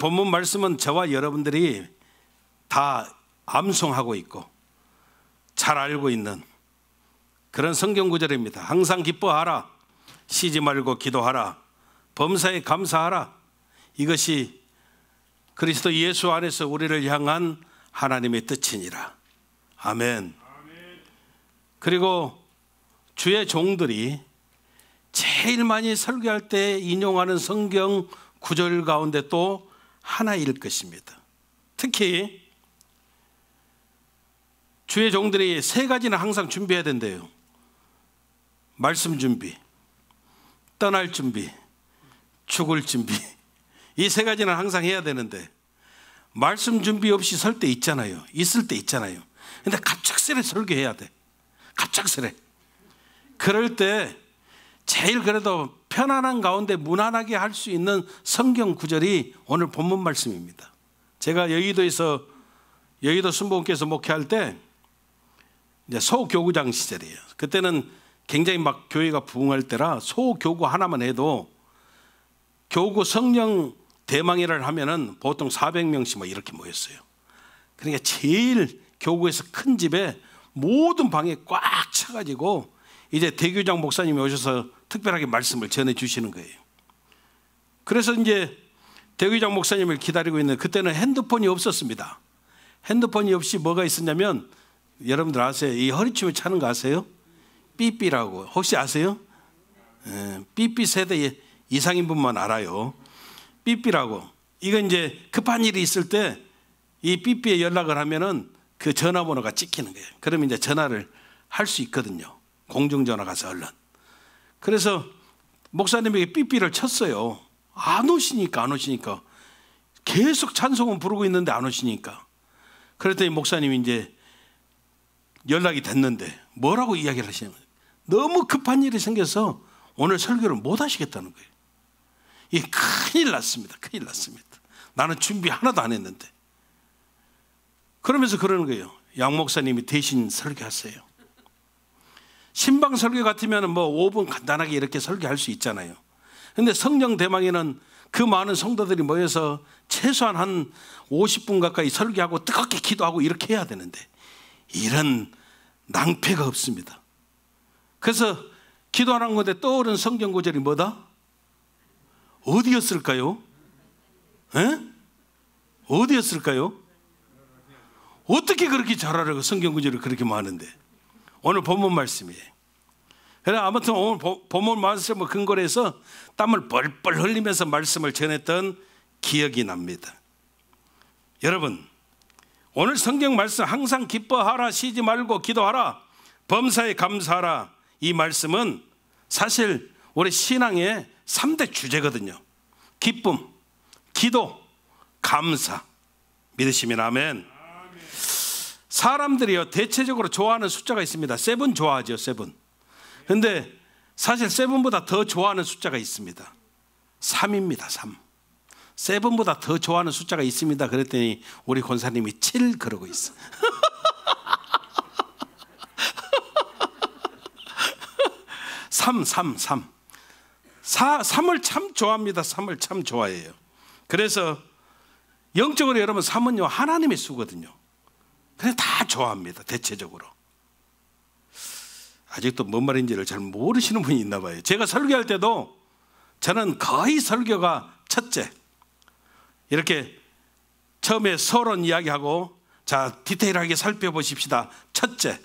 본문 말씀은 저와 여러분들이 다 암송하고 있고 잘 알고 있는 그런 성경 구절입니다. 항상 기뻐하라. 쉬지 말고 기도하라. 범사에 감사하라. 이것이 그리스도 예수 안에서 우리를 향한 하나님의 뜻이니라. 아멘. 그리고 주의 종들이 제일 많이 설교할 때 인용하는 성경 구절 가운데 또 하나일 것입니다. 특히 주의 종들이 세 가지는 항상 준비해야 된대요. 말씀 준비, 떠날 준비, 죽을 준비. 이 세 가지는 항상 해야 되는데 말씀 준비 없이 설 때 있잖아요. 있을 때 있잖아요. 근데 갑작스레 설교해야 돼. 갑작스레. 그럴 때 제일 그래도 편안한 가운데 무난하게 할 수 있는 성경 구절이 오늘 본문 말씀입니다. 제가 여의도에서 여의도 순복음께서 목회할 때 소교구장 시절이에요. 그때는 굉장히 막 교회가 부흥할 때라 소교구 하나만 해도 교구 성령 대망회를 하면은 보통 400명씩 막 이렇게 모였어요. 그러니까 제일 교구에서 큰 집에 모든 방에 꽉 차가지고 이제 대교장 목사님이 오셔서 특별하게 말씀을 전해 주시는 거예요. 그래서 이제 대의장 목사님을 기다리고 있는 그때는 핸드폰이 없었습니다. 핸드폰이 없이 뭐가 있었냐면 여러분들 아세요? 이 허리춤을 차는 거 아세요? 삐삐라고 혹시 아세요? 에, 예, 삐삐 세대 이상인 분만 알아요. 삐삐라고 이건 이제 급한 일이 있을 때 이 삐삐에 연락을 하면은 그 전화번호가 찍히는 거예요. 그러 이제 전화를 할 수 있거든요. 공중전화 가서 얼른. 그래서 목사님에게 삐삐를 쳤어요. 안 오시니까 안 오시니까 계속 찬송은 부르고 있는데 안 오시니까 그랬더니 목사님이 이제 연락이 됐는데 뭐라고 이야기를 하시냐면 너무 급한 일이 생겨서 오늘 설교를 못 하시겠다는 거예요. 이 예, 큰일 났습니다. 큰일 났습니다. 나는 준비 하나도 안 했는데. 그러면서 그러는 거예요. 양 목사님이 대신 설교하세요. 신방 설교 같으면 뭐 5분 간단하게 이렇게 설교할 수 있잖아요. 근데 성령 대망에는 그 많은 성도들이 모여서 최소한 한 50분 가까이 설교하고 뜨겁게 기도하고 이렇게 해야 되는데 이런 낭패가 없습니다. 그래서 기도하는 건데 떠오른 성경 구절이 뭐다? 어디였을까요? 에? 어디였을까요? 어떻게 그렇게 잘하라고 성경 구절을 그렇게 많은데? 오늘 본문 말씀이에요. 그래 아무튼 오늘 보, 본문 말씀을 근거로 해서 땀을 벌벌 흘리면서 말씀을 전했던 기억이 납니다. 여러분 오늘 성경 말씀 항상 기뻐하라 쉬지 말고 기도하라 범사에 감사하라 이 말씀은 사실 우리 신앙의 3대 주제거든요. 기쁨, 기도, 감사. 믿으시면 아멘. 사람들이요 대체적으로 좋아하는 숫자가 있습니다. 세븐 좋아하죠, 세븐. 근데 사실 세븐보다 더 좋아하는 숫자가 있습니다. 3입니다, 3. 세븐보다 더 좋아하는 숫자가 있습니다. 그랬더니 우리 권사님이 7 그러고 있어. 삼, 삼, 삼. 사, 삼을 참 좋아합니다. 삼을 참 좋아해요. 그래서 영적으로 여러분 삼은요 하나님의 수거든요. 그냥 다 좋아합니다. 대체적으로. 아직도 뭔 말인지를 잘 모르시는 분이 있나 봐요. 제가 설교할 때도 저는 거의 설교가 첫째. 이렇게 처음에 서론 이야기하고 자, 디테일하게 살펴보십시다. 첫째,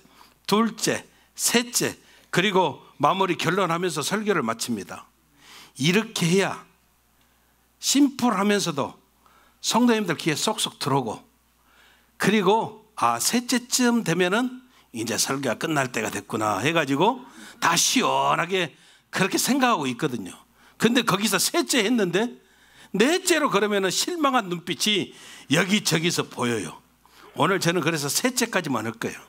둘째, 셋째, 그리고 마무리 결론하면서 설교를 마칩니다. 이렇게 해야 심플하면서도 성도님들 귀에 쏙쏙 들어오고 그리고 아 셋째쯤 되면은 이제 설교가 끝날 때가 됐구나 해가지고 다 시원하게 그렇게 생각하고 있거든요. 근데 거기서 셋째 했는데 넷째로 그러면은 실망한 눈빛이 여기저기서 보여요. 오늘 저는 그래서 셋째까지만 할 거예요.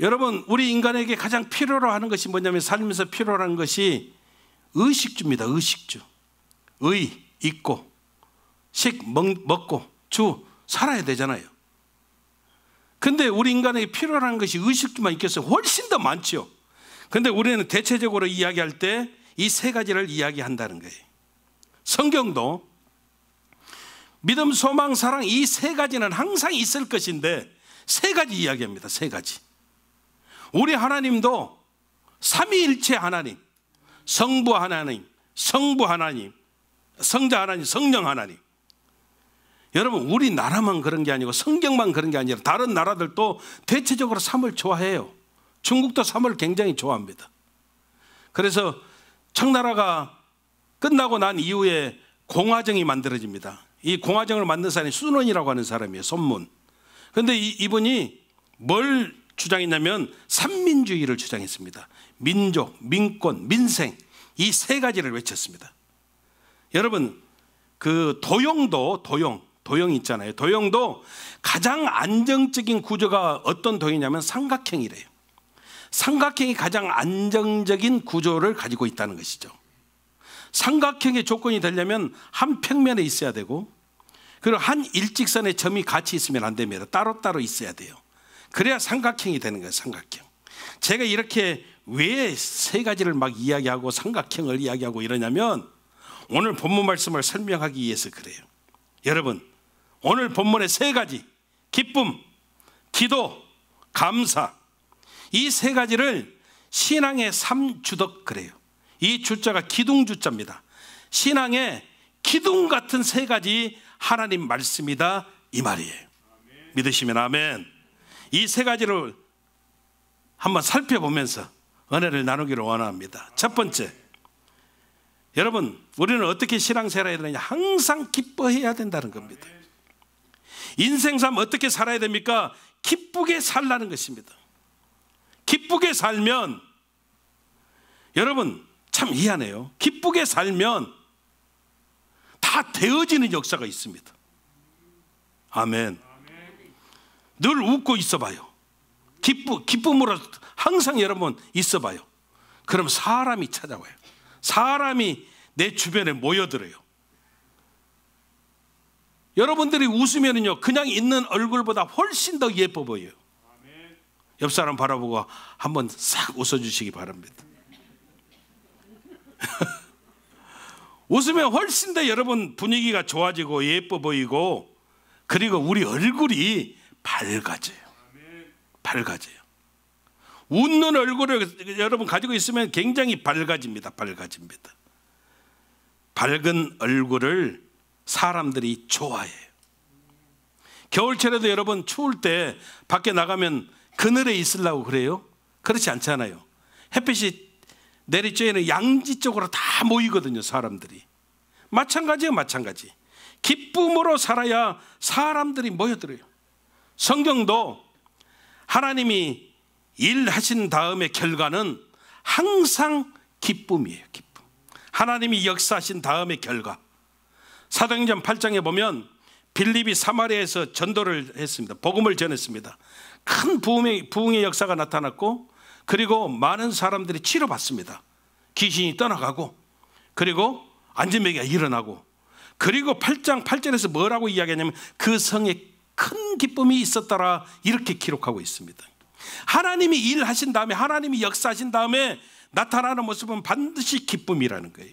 여러분, 우리 인간에게 가장 필요로 하는 것이 뭐냐면 살면서 필요로 하는 것이 의식주입니다. 의식주. 의, 있고, 식, 먹, 먹고, 주 살아야 되잖아요. 근데 우리 인간에게 필요한 것이 의식만 있겠어요? 훨씬 더 많죠. 근데 우리는 대체적으로 이야기할 때 이 세 가지를 이야기한다는 거예요. 성경도 믿음, 소망, 사랑 이 세 가지는 항상 있을 것인데 세 가지 이야기합니다. 세 가지. 우리 하나님도 삼위일체 하나님, 성부 하나님, 성부 하나님, 성자 하나님, 성령 하나님. 여러분 우리나라만 그런 게 아니고 성경만 그런 게 아니라 다른 나라들도 대체적으로 삼을 좋아해요. 중국도 삼을 굉장히 좋아합니다. 그래서 청나라가 끝나고 난 이후에 공화정이 만들어집니다. 이 공화정을 만든 사람이 순원이라고 하는 사람이에요. 손문. 그런데 이분이 뭘 주장했냐면 삼민주의를 주장했습니다. 민족, 민권, 민생 이 세 가지를 외쳤습니다. 여러분 그 도용도 도용 도형이 있잖아요. 도형도 가장 안정적인 구조가 어떤 도형이냐면 삼각형이래요. 삼각형이 가장 안정적인 구조를 가지고 있다는 것이죠. 삼각형의 조건이 되려면 한 평면에 있어야 되고 그리고 한 일직선의 점이 같이 있으면 안 됩니다. 따로따로 있어야 돼요. 그래야 삼각형이 되는 거예요. 삼각형. 제가 이렇게 왜 세 가지를 막 이야기하고 삼각형을 이야기하고 이러냐면 오늘 본문 말씀을 설명하기 위해서 그래요. 여러분 오늘 본문의 세 가지 기쁨, 기도, 감사 이 세 가지를 신앙의 삼주덕 그래요. 이 주자가 기둥 주자입니다. 신앙의 기둥 같은 세 가지 하나님 말씀이다 이 말이에요. 믿으시면 아멘. 이 세 가지를 한번 살펴보면서 은혜를 나누기를 원합니다. 첫 번째. 여러분, 우리는 어떻게 신앙생활 해야 되느냐? 항상 기뻐해야 된다는 겁니다. 인생삶 어떻게 살아야 됩니까? 기쁘게 살라는 것입니다. 기쁘게 살면 여러분 참 희한해요. 기쁘게 살면 다 되어지는 역사가 있습니다. 아멘. 늘 웃고 있어봐요. 기쁘, 기쁨으로 항상 여러분 있어봐요. 그럼 사람이 찾아와요. 사람이 내 주변에 모여들어요. 여러분들이 웃으면요 그냥 있는 얼굴보다 훨씬 더 예뻐 보여요. 옆 사람 바라보고 한번 싹 웃어주시기 바랍니다. 웃으면 훨씬 더 여러분 분위기가 좋아지고 예뻐 보이고 그리고 우리 얼굴이 밝아져요. 밝아져요. 웃는 얼굴을 여러분 가지고 있으면 굉장히 밝아집니다. 밝아집니다. 밝은 얼굴을 사람들이 좋아해요. 겨울철에도 여러분 추울 때 밖에 나가면 그늘에 있으려고 그래요? 그렇지 않잖아요. 햇빛이 내리쬐는 양지 쪽으로 다 모이거든요, 사람들이. 마찬가지예요, 마찬가지. 기쁨으로 살아야 사람들이 모여들어요. 성경도 하나님이 일하신 다음에 결과는 항상 기쁨이에요, 기쁨. 하나님이 역사하신 다음에 결과. 사도행전 8장에 보면 빌립이 사마리아에서 전도를 했습니다. 복음을 전했습니다. 큰 부흥의, 부흥의 역사가 나타났고 그리고 많은 사람들이 치료받습니다. 귀신이 떠나가고 그리고 안전병이 일어나고 그리고 8장 8절에서 뭐라고 이야기하냐면 그 성에 큰 기쁨이 있었더라 이렇게 기록하고 있습니다. 하나님이 일하신 다음에 하나님이 역사하신 다음에 나타나는 모습은 반드시 기쁨이라는 거예요.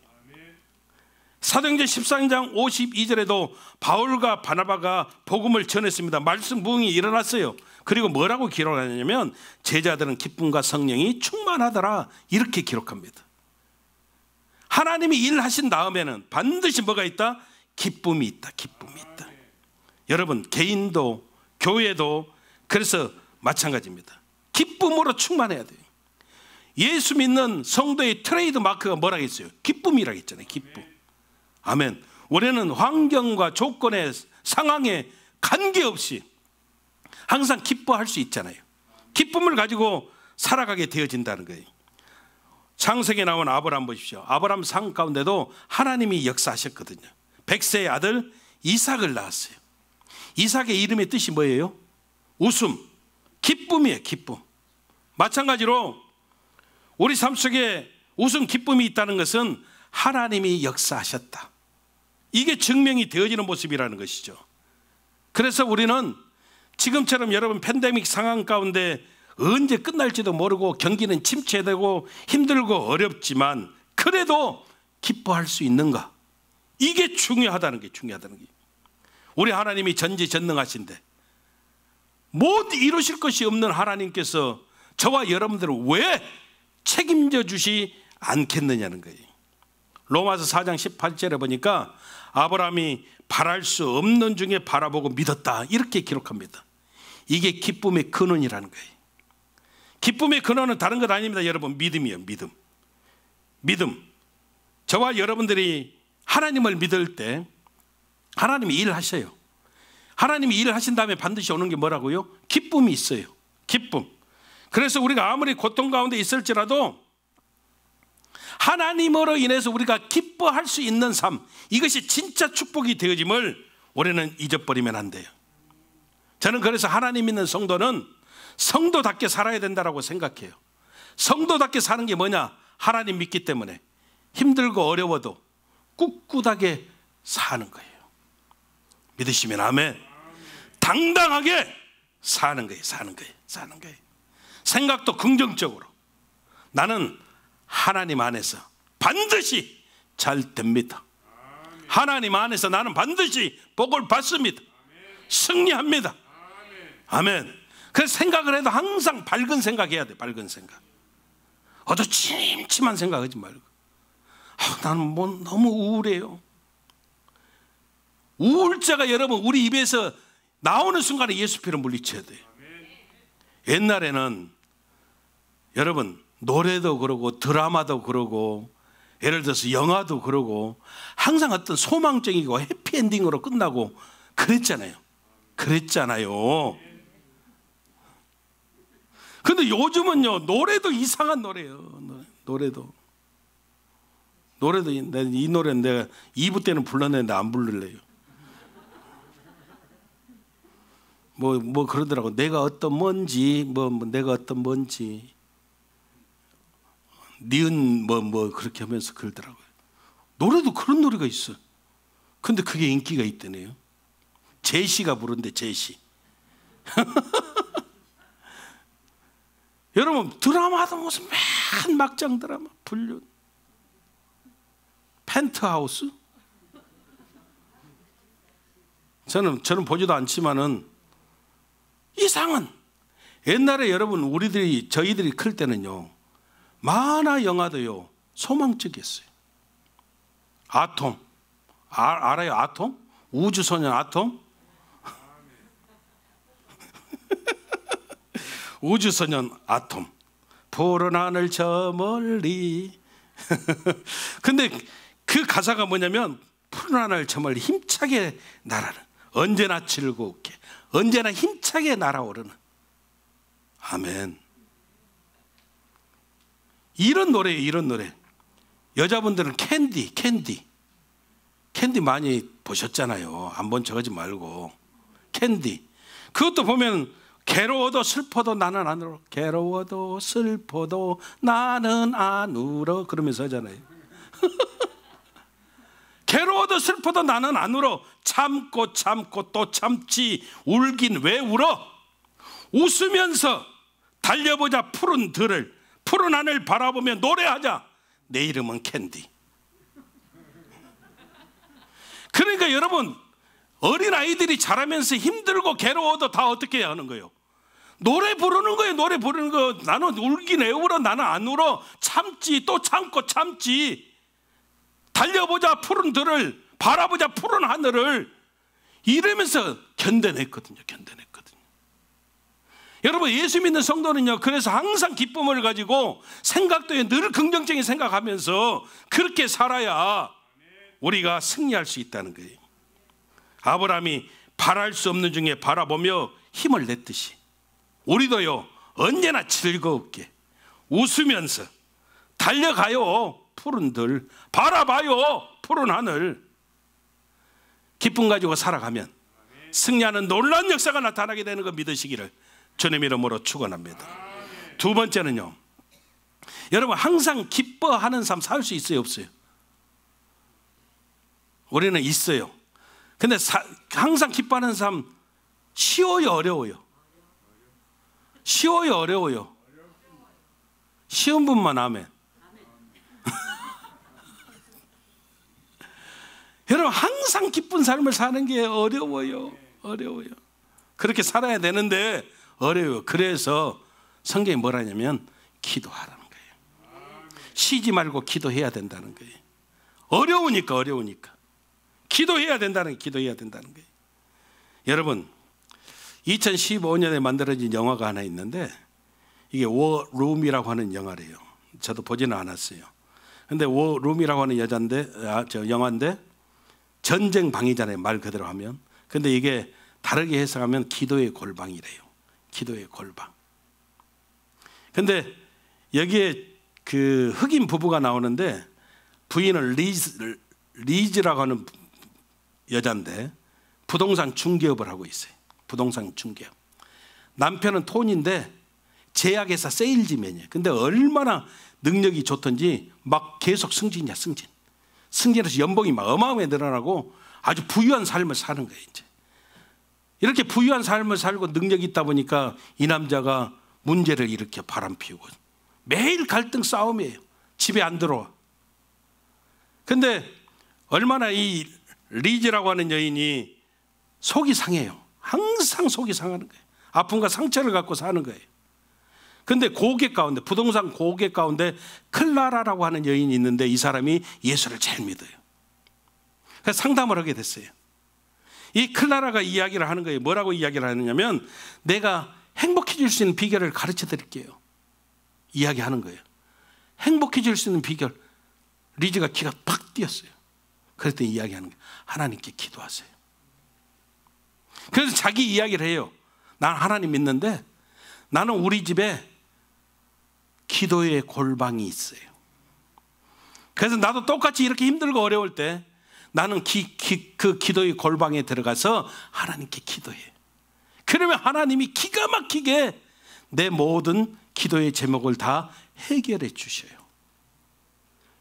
사도행전 13장 52절에도 바울과 바나바가 복음을 전했습니다. 말씀 부흥이 일어났어요. 그리고 뭐라고 기록하냐면 제자들은 기쁨과 성령이 충만하더라 이렇게 기록합니다. 하나님이 일하신 다음에는 반드시 뭐가 있다? 기쁨이 있다. 기쁨이 있다. 여러분 개인도 교회도 그래서 마찬가지입니다. 기쁨으로 충만해야 돼요. 예수 믿는 성도의 트레이드 마크가 뭐라고 했어요? 기쁨이라고 했잖아요. 기쁨. 아멘. 올해는 환경과 조건의 상황에 관계없이 항상 기뻐할 수 있잖아요. 기쁨을 가지고 살아가게 되어진다는 거예요. 창세기에 나온 아브라함 보십시오. 아브라함상 가운데도 하나님이 역사하셨거든요. 백세의 아들 이삭을 낳았어요. 이삭의 이름의 뜻이 뭐예요? 웃음, 기쁨이에요, 기쁨. 마찬가지로 우리 삶 속에 웃음, 기쁨이 있다는 것은 하나님이 역사하셨다. 이게 증명이 되어지는 모습이라는 것이죠. 그래서 우리는 지금처럼 여러분 팬데믹 상황 가운데 언제 끝날지도 모르고 경기는 침체되고 힘들고 어렵지만 그래도 기뻐할 수 있는가? 이게 중요하다는 게 중요하다는 게. 우리 하나님이 전지전능하신데 못 이루실 것이 없는 하나님께서 저와 여러분들을 왜 책임져 주시 않겠느냐는 거예요. 로마서 4장 18절에 보니까 아브라함이 바랄 수 없는 중에 바라보고 믿었다 이렇게 기록합니다. 이게 기쁨의 근원이라는 거예요. 기쁨의 근원은 다른 것 아닙니다. 여러분 믿음이에요. 믿음. 믿음. 저와 여러분들이 하나님을 믿을 때 하나님이 일하셔요. 하나님이 일하신 다음에 반드시 오는 게 뭐라고요? 기쁨이 있어요. 기쁨. 그래서 우리가 아무리 고통 가운데 있을지라도 하나님으로 인해서 우리가 기뻐할 수 있는 삶 이것이 진짜 축복이 되어짐을 우리는 잊어버리면 안 돼요. 저는 그래서 하나님 있는 성도는 성도답게 살아야 된다고 생각해요. 성도답게 사는 게 뭐냐? 하나님 믿기 때문에 힘들고 어려워도 꿋꿋하게 사는 거예요. 믿으시면 아멘. 당당하게 사는 거예요. 사는 거예요. 사는 거예요. 생각도 긍정적으로. 나는 하나님 안에서 반드시 잘 됩니다. 하나님 안에서 나는 반드시 복을 받습니다. 승리합니다. 아멘. 그래서 생각을 해도 항상 밝은 생각해야 돼. 밝은 생각. 어도 침침한 생각하지 말고. 아, 나는 뭐 너무 우울해요. 우울자가 여러분 우리 입에서 나오는 순간에 예수피를 물리쳐야 돼요. 옛날에는 여러분 노래도 그러고 드라마도 그러고 예를 들어서 영화도 그러고 항상 어떤 소망적이고 해피엔딩으로 끝나고 그랬잖아요. 그랬잖아요. 근데 요즘은요, 노래도 이상한 노래예요. 노래도. 노래도, 이 노래는 내가 2부 때는 불렀는데 안 부를래요. 뭐, 뭐 그러더라고. 내가 어떤 뭔지, 뭐, 뭐 내가 어떤 뭔지. 니은 뭐뭐 뭐 그렇게 하면서 그러더라고요. 노래도 그런 노래가 있어. 근데 그게 인기가 있대네요. 제시가 부른데 제시. 여러분 드라마도 무슨 맨 막장 드라마 불륜 펜트하우스 저는 저는 보지도 않지만은 이상은 옛날에 여러분 우리들이 저희들이 클 때는요 만화 영화도요 소망적이었어요. 아톰 아, 알아요 아톰 우주소년 아톰 우주소년 아톰 푸른 하늘 저 멀리 근데 그 가사가 뭐냐면 푸른 하늘 저 멀리 힘차게 날아는 언제나 즐겁게 언제나 힘차게 날아오르는 아멘 이런 노래예요, 이런 노래. 여자분들은 캔디, 캔디. 캔디 많이 보셨잖아요. 안본 척하지 말고. 캔디. 그것도 보면 괴로워도 슬퍼도 나는 안 울어. 괴로워도 슬퍼도 나는 안 울어. 그러면서 하잖아요. 괴로워도 슬퍼도 나는 안 울어. 참고 참고 또 참지. 울긴 왜 울어? 웃으면서 달려보자 푸른 들을 푸른 하늘 바라보며 노래하자. 내 이름은 캔디. 그러니까 여러분, 어린 아이들이 자라면서 힘들고 괴로워도 다 어떻게 해야 하는 거예요? 노래 부르는 거예요, 노래 부르는 거. 나는 울긴 왜 울어? 나는 안 울어. 참지, 또 참고 참지. 달려보자, 푸른 들을. 바라보자, 푸른 하늘을. 이러면서 견뎌냈거든요, 견뎌냈 여러분 예수 믿는 성도는요 그래서 항상 기쁨을 가지고 생각도에 늘 긍정적인 생각하면서 그렇게 살아야 우리가 승리할 수 있다는 거예요 아브라함이 바랄 수 없는 중에 바라보며 힘을 냈듯이 우리도요 언제나 즐거웠게 웃으면서 달려가요 푸른 들 바라봐요 푸른 하늘 기쁨 가지고 살아가면 승리하는 놀라운 역사가 나타나게 되는 거 믿으시기를 주님 이름으로 축원합니다. 두 번째는요. 여러분 항상 기뻐하는 삶 살 수 있어요 없어요? 우리는 있어요. 근데 사, 항상 기뻐하는 삶 쉬워요 어려워요? 쉬워요 어려워요? 쉬운 분만 아멘. 여러분 항상 기쁜 삶을 사는 게 어려워요. 어려워요. 그렇게 살아야 되는데 어려워요. 그래서 성경이 뭐라냐면 기도하라는 거예요. 쉬지 말고 기도해야 된다는 거예요. 어려우니까 어려우니까 기도해야 된다는 게 기도해야 된다는 거예요. 여러분 2015년에 만들어진 영화가 하나 있는데 이게 워룸이라고 하는 영화래요. 저도 보지는 않았어요. 근데 워룸이라고 하는 여잔데 아, 저 영화인데 전쟁 방이잖아요. 말 그대로 하면. 근데 이게 다르게 해석하면 기도의 골방이래요. 기도의 골방. 근데 여기에 그 흑인 부부가 나오는데 부인을 리즈, 리즈라고 하는 여잔데 부동산 중개업을 하고 있어요. 부동산 중개업. 남편은 톤인데 제약회사 세일즈맨이에요. 근데 얼마나 능력이 좋던지 막 계속 승진이야, 승진. 승진해서 연봉이 막 어마어마하게 늘어나고 아주 부유한 삶을 사는 거예요, 이제. 이렇게 부유한 삶을 살고 능력이 있다 보니까 이 남자가 문제를 이렇게 바람피우고 매일 갈등 싸움이에요. 집에 안 들어와. 근데 얼마나 이 리즈라고 하는 여인이 속이 상해요. 항상 속이 상하는 거예요. 아픔과 상처를 갖고 사는 거예요. 근데 고객 가운데 부동산 고객 가운데 클라라라고 하는 여인이 있는데 이 사람이 예수를 제일 믿어요. 그래서 상담을 하게 됐어요. 이 클라라가 이야기를 하는 거예요. 뭐라고 이야기를 하느냐면 내가 행복해질 수 있는 비결을 가르쳐 드릴게요. 이야기하는 거예요. 행복해질 수 있는 비결. 리즈가 키가 팍 뛰었어요. 그랬더니 이야기하는 거예요. 하나님께 기도하세요. 그래서 자기 이야기를 해요. 난 하나님 믿는데 나는 우리 집에 기도의 골방이 있어요. 그래서 나도 똑같이 이렇게 힘들고 어려울 때 나는 기, 기, 그 기도의 골방에 들어가서 하나님께 기도해. 그러면 하나님이 기가 막히게 내 모든 기도의 제목을 다 해결해 주셔요.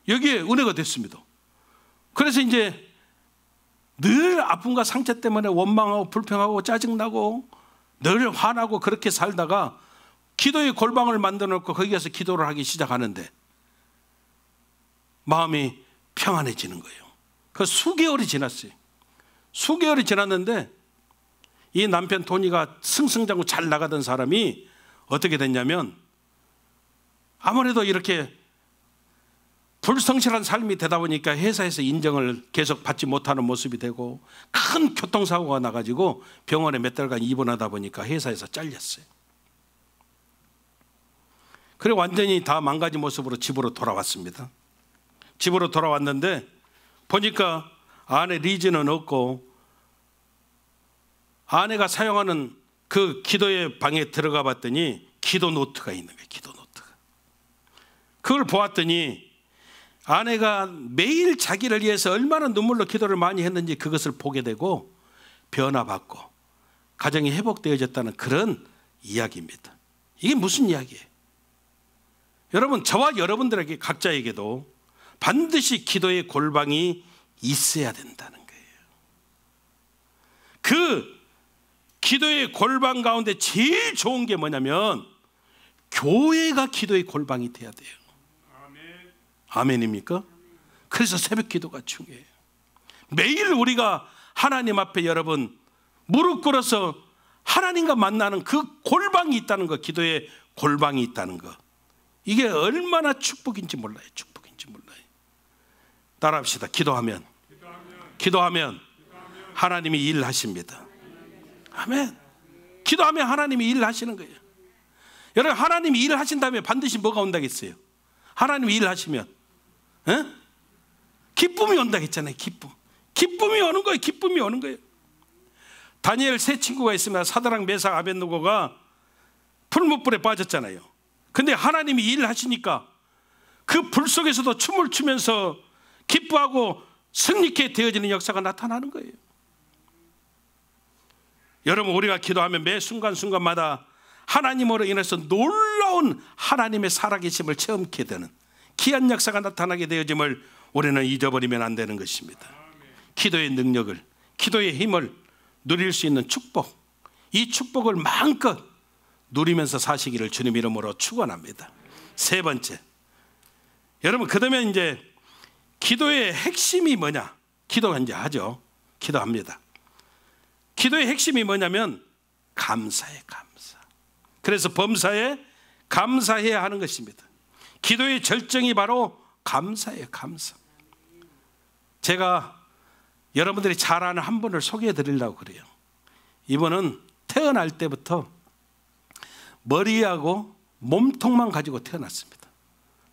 여기에 은혜가 됐습니다. 그래서 이제 늘 아픔과 상처 때문에 원망하고 불평하고 짜증나고 늘 화나고 그렇게 살다가 기도의 골방을 만들어 놓고 거기 가서 기도를 하기 시작하는데 마음이 평안해지는 거예요. 그 수개월이 지났어요. 수개월이 지났는데 이 남편 토니가 승승장구 잘 나가던 사람이 어떻게 됐냐면 아무래도 이렇게 불성실한 삶이 되다 보니까 회사에서 인정을 계속 받지 못하는 모습이 되고 큰 교통사고가 나가지고 병원에 몇 달간 입원하다 보니까 회사에서 잘렸어요. 그리고 완전히 다 망가진 모습으로 집으로 돌아왔습니다. 집으로 돌아왔는데 보니까 아내 리즈는 없고 아내가 사용하는 그 기도의 방에 들어가 봤더니 기도 노트가 있는 거예요. 기도 노트가. 그걸 보았더니 아내가 매일 자기를 위해서 얼마나 눈물로 기도를 많이 했는지 그것을 보게 되고 변화받고 가정이 회복되어졌다는 그런 이야기입니다. 이게 무슨 이야기예요? 여러분 저와 여러분들에게 각자에게도 반드시 기도의 골방이 있어야 된다는 거예요. 그 기도의 골방 가운데 제일 좋은 게 뭐냐면 교회가 기도의 골방이 돼야 돼요. 아멘. 입니까 그래서 새벽 기도가 중요해요. 매일 우리가 하나님 앞에 여러분 무릎 꿇어서 하나님과 만나는 그 골방이 있다는 거, 기도의 골방이 있다는 거. 이게 얼마나 축복인지 몰라요. 축복. 따라합시다. 기도하면. 기도하면 하나님이 일하십니다. 아멘. 기도하면 하나님이 일하시는 거예요. 여러분 하나님이 일을 하신다면 반드시 뭐가 온다겠어요? 하나님이 일 하시면 에? 기쁨이 온다겠잖아요. 기쁨. 기쁨이 오는 거예요. 기쁨이 오는 거예요. 다니엘 세 친구가 있으면 사드랑 메삭 아벤노고가 풀무불에 빠졌잖아요. 근데 하나님이 일을 하시니까 그 불 속에서도 춤을 추면서 기뻐하고 승리케 되어지는 역사가 나타나는 거예요. 여러분 우리가 기도하면 매 순간순간마다 하나님으로 인해서 놀라운 하나님의 살아계심을 체험케 되는 기한 역사가 나타나게 되어짐을 우리는 잊어버리면 안 되는 것입니다. 기도의 능력을, 기도의 힘을 누릴 수 있는 축복, 이 축복을 마음껏 누리면서 사시기를 주님 이름으로 축원합니다. 세 번째, 여러분 그다음에 이제 기도의 핵심이 뭐냐? 기도 이제 하죠. 기도합니다. 기도의 핵심이 뭐냐면 감사에 감사. 그래서 범사에 감사해야 하는 것입니다. 기도의 절정이 바로 감사예 감사. 제가 여러분들이 잘 아는 한 분을 소개해 드리려고 그래요. 이분은 태어날 때부터 머리하고 몸통만 가지고 태어났습니다.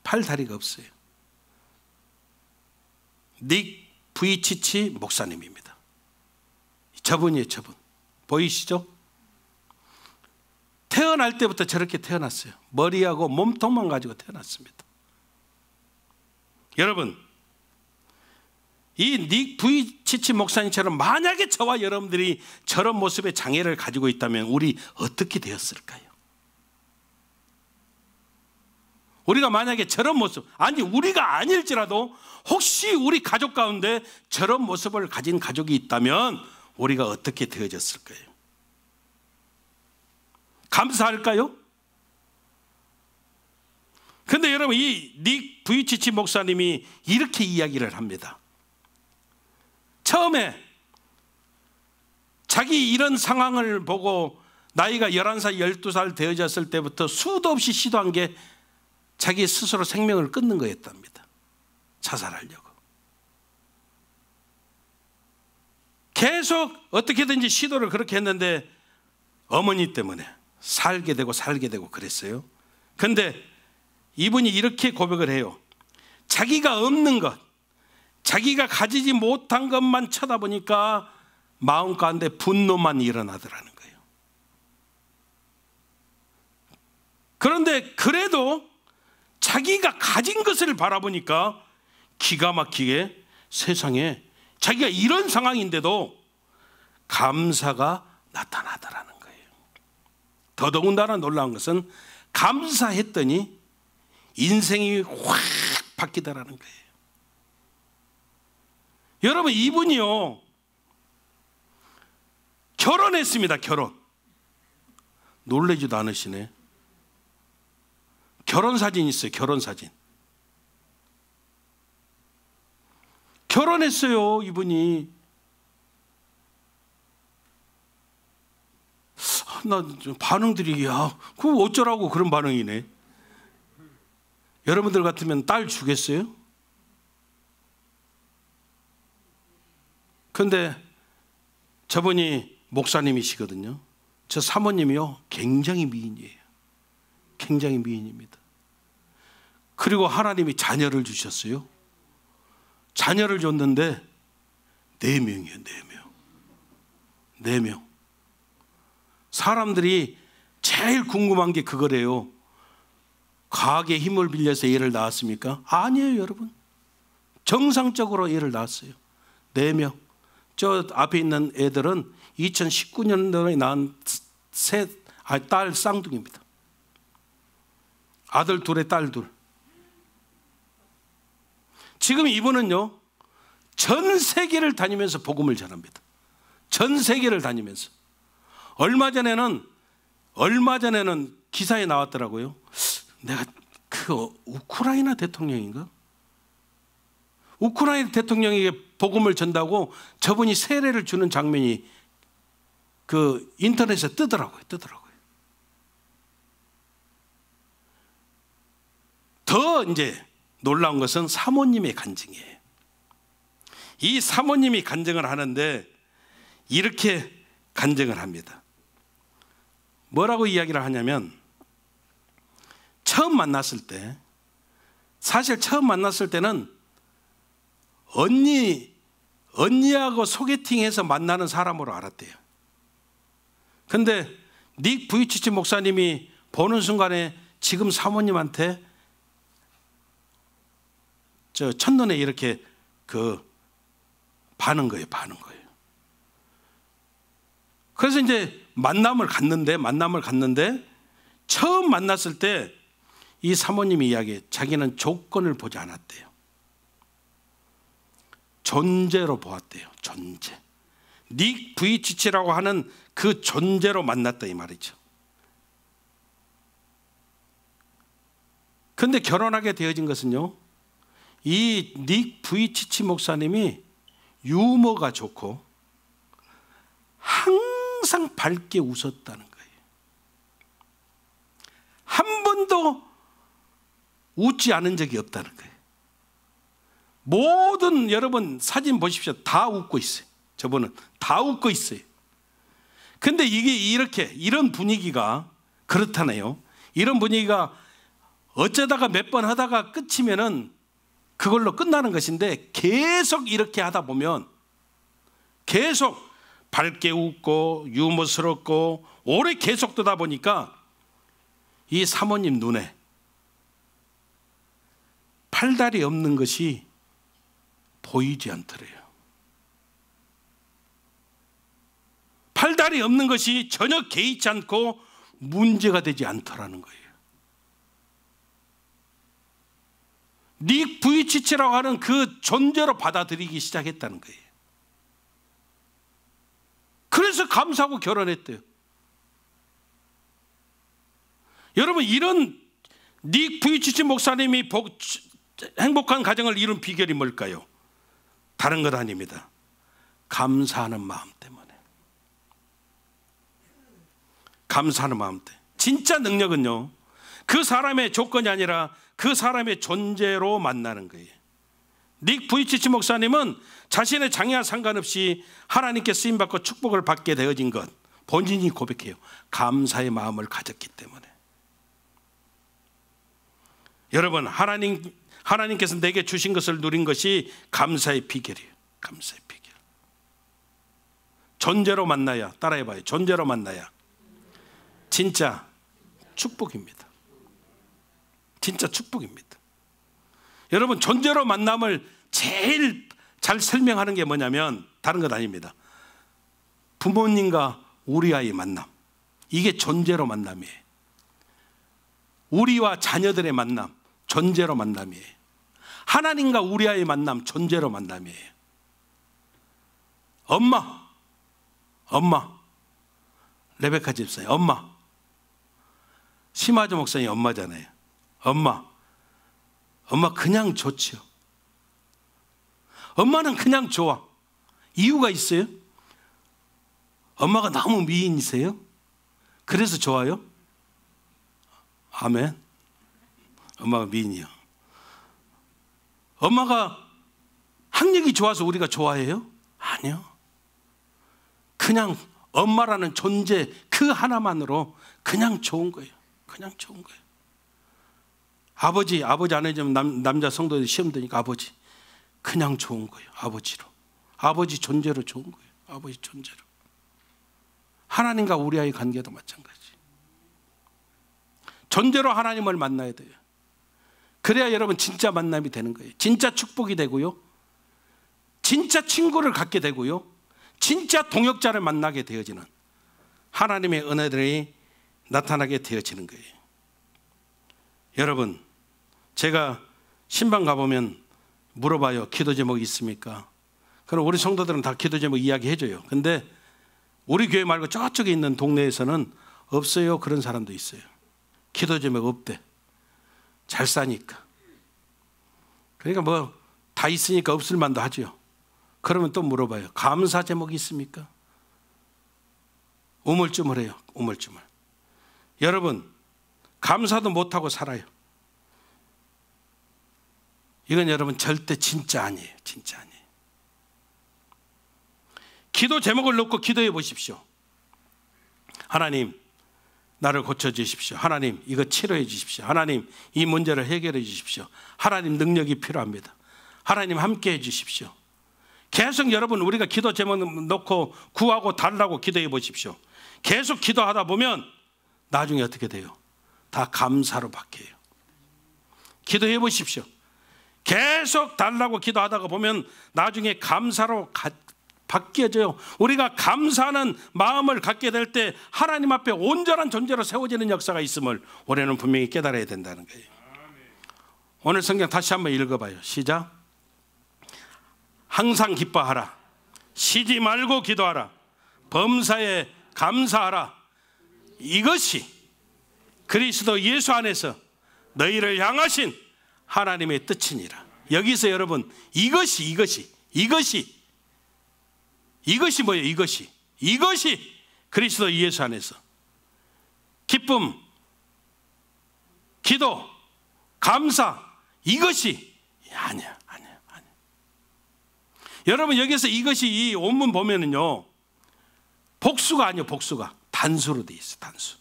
팔 다리가 없어요. 닉 브이치치 목사님입니다. 저분이에요, 저분. 보이시죠? 태어날 때부터 저렇게 태어났어요. 머리하고 몸통만 가지고 태어났습니다. 여러분, 이 닉 브이치치 목사님처럼 만약에 저와 여러분들이 저런 모습의 장애를 가지고 있다면 우리 어떻게 되었을까요? 우리가 만약에 저런 모습, 아니, 우리가 아닐지라도 혹시 우리 가족 가운데 저런 모습을 가진 가족이 있다면 우리가 어떻게 되어졌을 거예요? 감사할까요? 근데 여러분, 이닉 부이치치 목사님이 이렇게 이야기를 합니다. 처음에 자기 이런 상황을 보고 나이가 11살, 12살 되어졌을 때부터 수도 없이 시도한 게 자기 스스로 생명을 끊는 거였답니다. 자살하려고. 계속 어떻게든지 시도를 그렇게 했는데 어머니 때문에 살게 되고 살게 되고 그랬어요. 근데 이분이 이렇게 고백을 해요. 자기가 없는 것, 자기가 가지지 못한 것만 쳐다보니까 마음 가운데 분노만 일어나더라는 거예요. 그런데 그래도 자기가 가진 것을 바라보니까 기가 막히게 세상에 자기가 이런 상황인데도 감사가 나타나더라는 거예요. 더더군다나 놀라운 것은 감사했더니 인생이 확 바뀌더라는 거예요. 여러분, 이분이요. 결혼했습니다, 결혼. 놀래지도 않으시네. 결혼 사진 있어요. 결혼 사진. 결혼했어요, 이분이. 아, 나 반응들이 야, 그거 어쩌라고 그런 반응이네. 여러분들 같으면 딸 주겠어요? 근데 저분이 목사님이시거든요. 저 사모님이요. 굉장히 미인이에요. 굉장히 미인입니다. 그리고 하나님이 자녀를 주셨어요. 자녀를 줬는데 네 명이에요, 네 명. 네 명. 사람들이 제일 궁금한 게 그거래요. 과학의 힘을 빌려서 얘를 낳았습니까? 아니에요, 여러분. 정상적으로 얘를 낳았어요. 네 명. 저 앞에 있는 애들은 2019년도에 낳은 세, 아, 딸 쌍둥이입니다. 아들 둘에 딸 둘. 지금 이분은요, 전 세계를 다니면서 복음을 전합니다. 전 세계를 다니면서. 얼마 전에는, 얼마 전에는 기사에 나왔더라고요. 내가 그 어, 우크라이나 대통령인가? 우크라이나 대통령에게 복음을 전다고 저분이 세례를 주는 장면이 그 인터넷에 뜨더라고요. 뜨더라고요. 더 이제 놀라운 것은 사모님의 간증이에요. 이 사모님이 간증을 하는데 이렇게 간증을 합니다. 뭐라고 이야기를 하냐면 처음 만났을 때 사실 처음 만났을 때는 언니 언니하고 소개팅해서 만나는 사람으로 알았대요. 근데 닉 부이치치 목사님이 보는 순간에 지금 사모님한테 저 첫눈에 이렇게 그 반은 거예요, 반은 거예요. 그래서 이제 만남을 갔는데 만남을 갔는데 처음 만났을 때 이 사모님이 이야기 자기는 조건을 보지 않았대요. 존재로 보았대요. 존재. 닉 부이치치라고 하는 그 존재로 만났다 이 말이죠. 근데 결혼하게 되어진 것은요. 이닉 부이치치 목사님이 유머가 좋고 항상 밝게 웃었다는 거예요. 한 번도 웃지 않은 적이 없다는 거예요. 모든 여러분 사진 보십시오. 다 웃고 있어요. 저분은 다 웃고 있어요. 근데 이게 이렇게 이런 분위기가 그렇다네요. 이런 분위기가 어쩌다가 몇 번 하다가 끝이면은 그걸로 끝나는 것인데 계속 이렇게 하다 보면 계속 밝게 웃고 유머스럽고 오래 계속 뜨다 보니까 이 사모님 눈에 팔다리 없는 것이 보이지 않더래요. 팔다리 없는 것이 전혀 개의치 않고 문제가 되지 않더라는 거예요. 닉 부이치치라고 하는 그 존재로 받아들이기 시작했다는 거예요. 그래서 감사하고 결혼했대요. 여러분 이런 닉 부이치치 목사님이 복, 행복한 가정을 이룬 비결이 뭘까요? 다른 것 아닙니다. 감사하는 마음 때문에. 감사하는 마음 때문에. 진짜 능력은요. 그 사람의 조건이 아니라 그 사람의 존재로 만나는 거예요. 닉 부이치치 목사님은 자신의 장애와 상관없이 하나님께 쓰임받고 축복을 받게 되어진 것 본인이 고백해요. 감사의 마음을 가졌기 때문에. 여러분 하나님 하나님께서 내게 주신 것을 누린 것이 감사의 비결이에요. 감사의 비결. 존재로 만나야 따라해봐요. 존재로 만나야 진짜 축복입니다. 진짜 축복입니다. 여러분 존재로 만남을 제일 잘 설명하는 게 뭐냐면 다른 것 아닙니다. 부모님과 우리 아이 만남. 이게 존재로 만남이에요. 우리와 자녀들의 만남, 존재로 만남이에요. 하나님과 우리 아이 만남, 존재로 만남이에요. 엄마, 엄마, 레베카 집사의 엄마, 심하조 목사의 엄마잖아요. 엄마. 엄마 그냥 좋지요. 엄마는 그냥 좋아. 이유가 있어요? 엄마가 너무 미인이세요? 그래서 좋아요? 아멘. 엄마가 미인이요. 엄마가 학력이 좋아서 우리가 좋아해요? 아니요. 그냥 엄마라는 존재 그 하나만으로 그냥 좋은 거예요. 그냥 좋은 거예요. 아버지, 아버지 안 해주면 남, 남자 성도들 시험 되니까 아버지. 그냥 좋은 거예요. 아버지로. 아버지 존재로 좋은 거예요. 아버지 존재로. 하나님과 우리 아이 관계도 마찬가지. 존재로 하나님을 만나야 돼요. 그래야 여러분 진짜 만남이 되는 거예요. 진짜 축복이 되고요. 진짜 친구를 갖게 되고요. 진짜 동역자를 만나게 되어지는 하나님의 은혜들이 나타나게 되어지는 거예요. 여러분, 제가 신방 가보면 물어봐요. 기도 제목이 있습니까? 그럼 우리 성도들은 다 기도 제목 이야기 해줘요. 근데 우리 교회 말고 저쪽에 있는 동네에서는 없어요. 그런 사람도 있어요. 기도 제목 없대. 잘 사니까. 그러니까 뭐 다 있으니까 없을 만도 하죠. 그러면 또 물어봐요. 감사 제목이 있습니까? 우물쭈물해요. 우물쭈물. 여러분 감사도 못하고 살아요. 이건 여러분 절대 진짜 아니에요. 진짜 아니에요. 기도 제목을 놓고 기도해 보십시오. 하나님, 나를 고쳐 주십시오. 하나님, 이거 치료해 주십시오. 하나님, 이 문제를 해결해 주십시오. 하나님 능력이 필요합니다. 하나님 함께 해 주십시오. 계속 여러분 우리가 기도 제목 놓고 구하고 달라고 기도해 보십시오. 계속 기도하다 보면 나중에 어떻게 돼요? 다 감사로 바뀌어요. 기도해 보십시오. 계속 달라고 기도하다가 보면 나중에 감사로 가, 바뀌어져요. 우리가 감사하는 마음을 갖게 될 때 하나님 앞에 온전한 존재로 세워지는 역사가 있음을 올해는 분명히 깨달아야 된다는 거예요. 오늘 성경 다시 한번 읽어봐요. 시작. 항상 기뻐하라. 쉬지 말고 기도하라. 범사에 감사하라. 이것이 그리스도 예수 안에서 너희를 향하신 하나님의 뜻이니라. 여기서 여러분 이것이 이것이 이것이 이것이 뭐예요? 이것이 이것이 그리스도 예수 안에서 기쁨, 기도, 감사 이것이 아니야 아니야 아니야. 여러분 여기서 이것이 이 원문 보면은요 복수가 아니요 복수가 단수로 돼 있어 단수.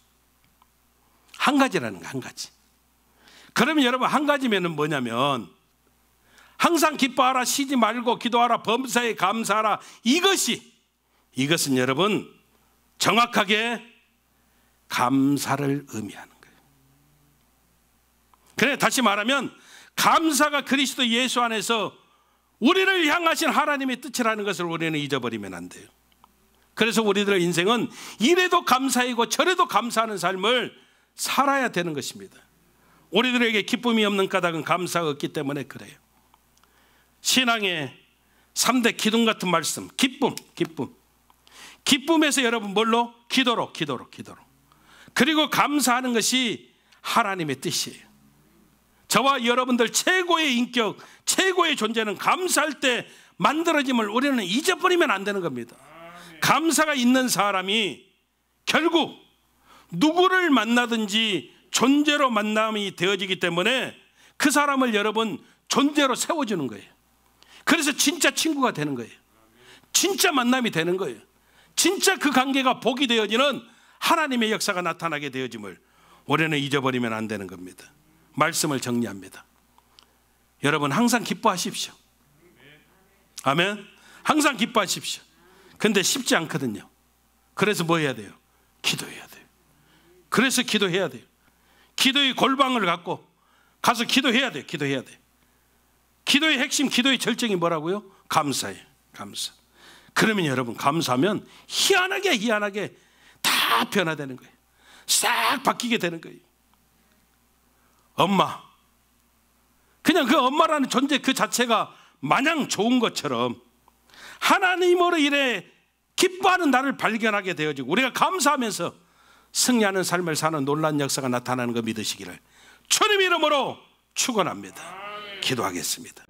한 가지라는 거 한 가지. 그러면 여러분 한 가지면은 뭐냐면 항상 기뻐하라 쉬지 말고 기도하라 범사에 감사하라 이것이 이것은 여러분 정확하게 감사를 의미하는 거예요. 그래 다시 말하면 감사가 그리스도 예수 안에서 우리를 향하신 하나님의 뜻이라는 것을 우리는 잊어버리면 안 돼요. 그래서 우리들의 인생은 이래도 감사이고 저래도 감사하는 삶을 살아야 되는 것입니다. 우리들에게 기쁨이 없는 까닭은 감사가 없기 때문에 그래요. 신앙의 3대 기둥 같은 말씀, 기쁨, 기쁨. 기쁨에서 여러분 뭘로? 기도로, 기도로, 기도로. 그리고 감사하는 것이 하나님의 뜻이에요. 저와 여러분들 최고의 인격, 최고의 존재는 감사할 때 만들어짐을 우리는 잊어버리면 안 되는 겁니다. 감사가 있는 사람이 결국 누구를 만나든지 존재로 만남이 되어지기 때문에 그 사람을 여러분 존재로 세워주는 거예요. 그래서 진짜 친구가 되는 거예요. 진짜 만남이 되는 거예요. 진짜 그 관계가 복이 되어지는 하나님의 역사가 나타나게 되어짐을 올해는 잊어버리면 안 되는 겁니다. 말씀을 정리합니다. 여러분 항상 기뻐하십시오. 아멘. 항상 기뻐하십시오. 근데 쉽지 않거든요. 그래서 뭐 해야 돼요? 기도해야 돼요. 그래서 기도해야 돼요. 기도의 골방을 갖고 가서 기도해야 돼. 요 기도해야 돼. 요 기도의 핵심, 기도의 절정이 뭐라고요? 감사예요. 감사. 그러면 여러분 감사하면 희한하게 희한하게 다 변화되는 거예요. 싹 바뀌게 되는 거예요. 엄마. 그냥 그 엄마라는 존재 그 자체가 마냥 좋은 것처럼 하나님으로 인해 기뻐하는 나를 발견하게 되어지고 우리가 감사하면서 승리하는 삶을 사는 놀란 역사가 나타나는 거 믿으시기를 주님 이름으로 축원합니다. 기도하겠습니다.